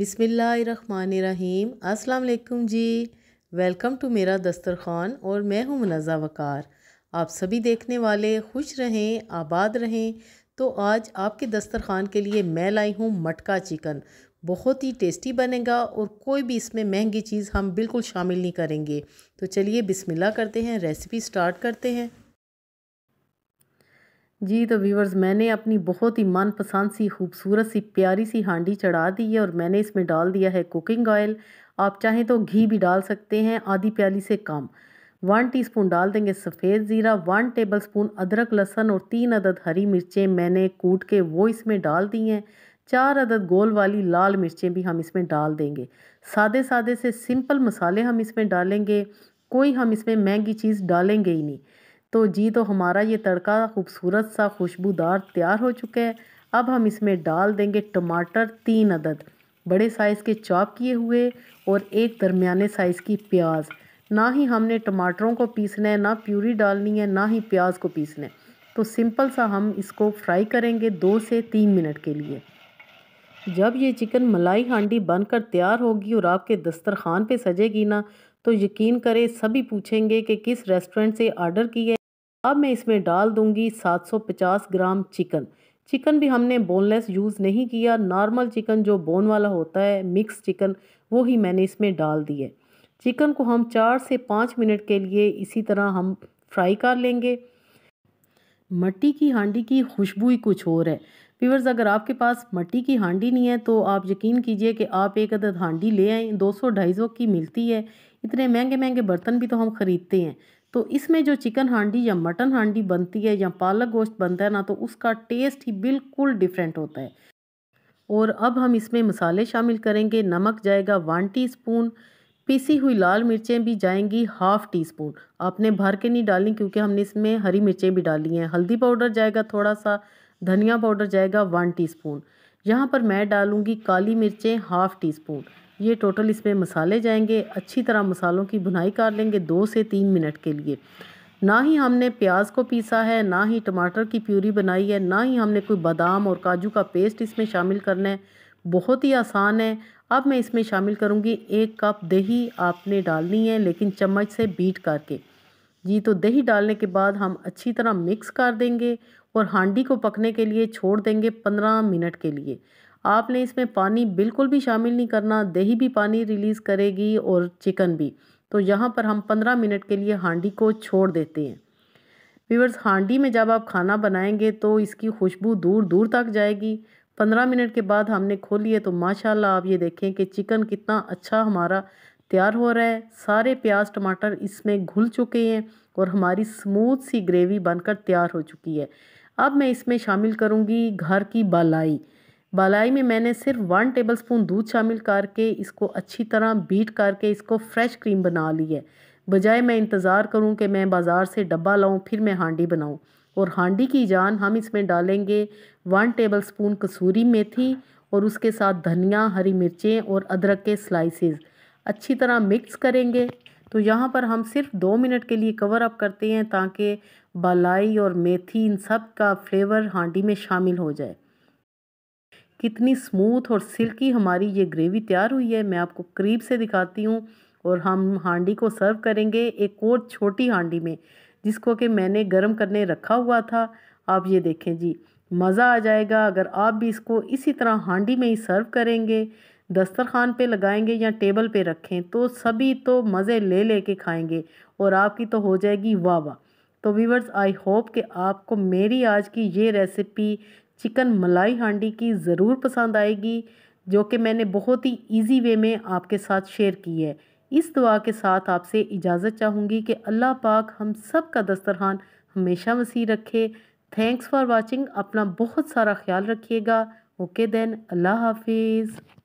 बिसमीम् अस्सलाम जी welcome to मेरा दस्तरखान और मैं हूँ मुनज़ा वक़ार आप सभी देखने वाले खुश रहें आबाद रहें तो आज आपके दस्तरखान के लिए मैं लाई हूँ मटका चिकन बहुत ही टेस्टी बनेगा और कोई भी इसमें महंगी चीज़ हम बिल्कुल शामिल नहीं करेंगे तो चलिए बिस्मिल्लाह करते हैं रेसिपी स्टार्ट करते हैं जी तो व्यूवर्स मैंने अपनी बहुत ही मनपसंद सी खूबसूरत सी प्यारी सी हांडी चढ़ा दी है और मैंने इसमें डाल दिया है कुकिंग ऑयल आप चाहें तो घी भी डाल सकते हैं आधी प्याली से कम वन टीस्पून डाल देंगे सफ़ेद ज़ीरा वन टेबलस्पून अदरक लहसन और तीन अदद हरी मिर्चें मैंने कूट के वो इसमें डाल दी हैं चार अदद गोल वाली लाल मिर्चें भी हम इसमें डाल देंगे सादे सादे से सिंपल मसाले हम इसमें डालेंगे कोई हम इसमें महंगी चीज़ डालेंगे ही नहीं तो जी तो हमारा ये तड़का खूबसूरत सा खुशबूदार तैयार हो चुका है अब हम इसमें डाल देंगे टमाटर तीन अदद बड़े साइज़ के चॉप किए हुए और एक दरमियाने साइज़ की प्याज ना ही हमने टमाटरों को पीसना है ना प्यूरी डालनी है ना ही प्याज को पीसना है तो सिंपल सा हम इसको फ्राई करेंगे दो से तीन मिनट के लिए जब ये चिकन मलाई हांडी बनकर तैयार होगी और आपके दस्तरखान पे सजेगी ना तो यकीन करें सभी पूछेंगे कि किस रेस्टोरेंट से ऑर्डर किया है अब मैं इसमें डाल दूंगी 750 ग्राम चिकन चिकन भी हमने बोनलेस यूज़ नहीं किया नॉर्मल चिकन जो बोन वाला होता है मिक्स चिकन वो ही मैंने इसमें डाल दिए चिकन को हम चार से पाँच मिनट के लिए इसी तरह हम फ्राई कर लेंगे मट्टी की हांडी की खुशबू ही कुछ और है पीवर्स अगर आपके पास मट्टी की हांडी नहीं है तो आप यकीन कीजिए कि आप एक अदद हांडी ले आएँ दो सौ ढाई सौ की मिलती है इतने महंगे महंगे बर्तन भी तो हम ख़रीदते हैं तो इसमें जो चिकन हांडी या मटन हांडी बनती है या पालक गोश्त बनता है ना तो उसका टेस्ट ही बिल्कुल डिफरेंट होता है और अब हम इसमें मसाले शामिल करेंगे नमक जाएगा वन टीस्पून पीसी हुई लाल मिर्चें भी जाएंगी हाफ़ टी स्पून आपने भर के नहीं डाली क्योंकि हमने इसमें हरी मिर्चें भी डाली हैं हल्दी पाउडर जाएगा थोड़ा सा धनिया पाउडर जाएगा वन टी स्पून यहाँ पर मैं डालूँगी काली मिर्चें हाफ़ टी स्पून ये टोटल इसमें मसाले जाएंगे अच्छी तरह मसालों की भुनाई कर लेंगे दो से तीन मिनट के लिए ना ही हमने प्याज को पीसा है ना ही टमाटर की प्यूरी बनाई है ना ही हमने कोई बादाम और काजू का पेस्ट इसमें शामिल करना है बहुत ही आसान है अब मैं इसमें शामिल करूँगी एक कप दही आपने डालनी है लेकिन चम्मच से बीट करके जी तो दही डालने के बाद हम अच्छी तरह मिक्स कर देंगे और हांडी को पकने के लिए छोड़ देंगे पंद्रह मिनट के लिए आपने इसमें पानी बिल्कुल भी शामिल नहीं करना दही भी पानी रिलीज़ करेगी और चिकन भी तो यहाँ पर हम पंद्रह मिनट के लिए हांडी को छोड़ देते हैं व्यूवर्स हांडी में जब आप खाना बनाएंगे तो इसकी खुशबू दूर दूर तक जाएगी पंद्रह मिनट के बाद हमने खोली है तो माशाल्लाह आप ये देखें कि चिकन कितना अच्छा हमारा तैयार हो रहा है सारे प्याज टमाटर इसमें घुल चुके हैं और हमारी स्मूथ सी ग्रेवी बनकर तैयार हो चुकी है अब मैं इसमें शामिल करूँगी घर की बालाई बालाई में मैंने सिर्फ वन टेबलस्पून दूध शामिल करके इसको अच्छी तरह बीट करके इसको फ्रेश क्रीम बना ली है बजाय मैं इंतज़ार करूं कि मैं बाज़ार से डब्बा लाऊं फिर मैं हांडी बनाऊं और हांडी की जान हम इसमें डालेंगे वन टेबलस्पून कसूरी मेथी और उसके साथ धनिया हरी मिर्चें और अदरक के स्लाइसिस अच्छी तरह मिक्स करेंगे तो यहाँ पर हम सिर्फ दो मिनट के लिए कवर अप करते हैं ताकि बालाई और मेथी इन सब का फ्लेवर हांडी में शामिल हो जाए कितनी स्मूथ और सिल्की हमारी ये ग्रेवी तैयार हुई है मैं आपको करीब से दिखाती हूँ और हम हांडी को सर्व करेंगे एक और छोटी हांडी में जिसको कि मैंने गर्म करने रखा हुआ था आप ये देखें जी मज़ा आ जाएगा अगर आप भी इसको इसी तरह हांडी में ही सर्व करेंगे दस्तरखान पे लगाएंगे या टेबल पे रखें तो सभी तो मज़े ले ले के खाएँगे और आपकी तो हो जाएगी वाह वाह तो वीवर्स आई होप कि आपको मेरी आज की ये रेसिपी चिकन मलाई हांडी की ज़रूर पसंद आएगी जो कि मैंने बहुत ही इजी वे में आपके साथ शेयर की है इस दुआ के साथ आपसे इजाज़त चाहूँगी कि अल्लाह पाक हम सब का दस्तरहान हमेशा वसी रखे थैंक्स फॉर वाचिंग अपना बहुत सारा ख्याल रखिएगा ओके देन अल्लाह हाफिज़